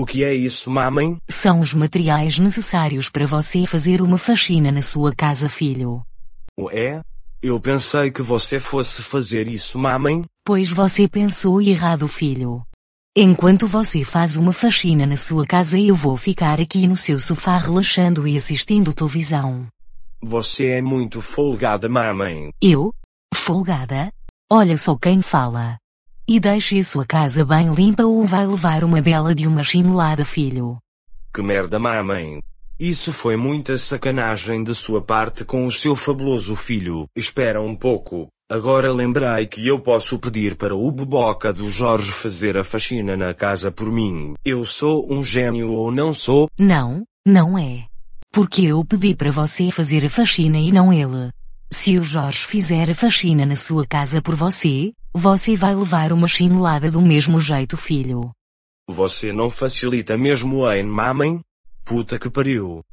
O que é isso, mamãe? São os materiais necessários para você fazer uma faxina na sua casa, filho. O é? Eu pensei que você fosse fazer isso, mamãe. Pois você pensou errado, filho. Enquanto você faz uma faxina na sua casa, eu vou ficar aqui no seu sofá relaxando e assistindo televisão. Você é muito folgada, mamãe. Eu? Folgada? Olha só quem fala. E deixe sua casa bem limpa ou vai levar uma bela de uma chinelada, filho. Que merda, mamãe. Isso foi muita sacanagem de sua parte com o seu fabuloso filho. Espera um pouco. Agora lembrei que eu posso pedir para o Boboca do Jorge fazer a faxina na casa por mim. Eu sou um gênio ou não sou? Não, não é. Porque eu pedi para você fazer a faxina e não ele. Se o Jorge fizer a faxina na sua casa por você, você vai levar uma chinelada do mesmo jeito, filho. Você não facilita mesmo, a enmamem? Puta que pariu.